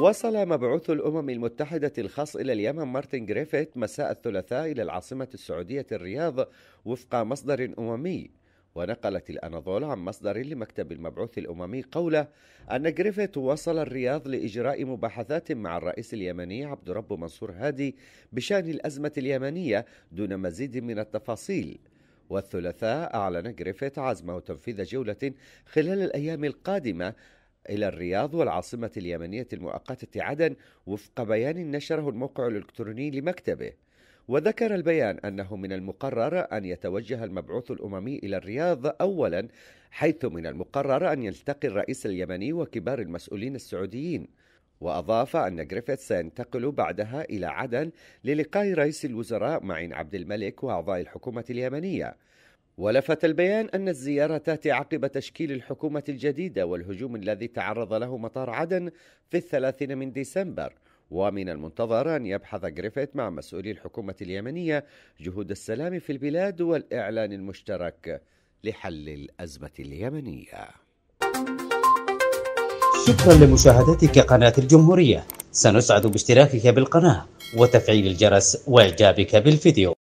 وصل مبعوث الأمم المتحدة الخاص إلى اليمن مارتن جريفيث مساء الثلاثاء إلى العاصمة السعودية الرياض وفق مصدر أممي ونقلت الأناضول عن مصدر لمكتب المبعوث الأممي قوله أن جريفيث وصل الرياض لإجراء مباحثات مع الرئيس اليمني عبد رب منصور هادي بشأن الأزمة اليمنية دون مزيد من التفاصيل والثلاثاء أعلن جريفيث عزمه تنفيذ جولة خلال الأيام القادمة إلى الرياض والعاصمة اليمنية المؤقتة عدن وفق بيان نشره الموقع الإلكتروني لمكتبه وذكر البيان أنه من المقرر أن يتوجه المبعوث الأممي إلى الرياض أولا حيث من المقرر أن يلتقي الرئيس اليمني وكبار المسؤولين السعوديين وأضاف أن جريفيث سينتقل بعدها إلى عدن للقاء رئيس الوزراء معين عبد الملك وأعضاء الحكومة اليمنية ولفت البيان أن الزيارة تأتي عقب تشكيل الحكومة الجديدة والهجوم الذي تعرض له مطار عدن في الثلاثين من ديسمبر ومن المنتظر أن يبحث جريفيث مع مسؤولي الحكومة اليمنية جهود السلام في البلاد والإعلان المشترك لحل الأزمة اليمنية شكرا لمشاهدتك قناة الجمهورية سنسعد باشتراكك بالقناة وتفعيل الجرس وإعجابك بالفيديو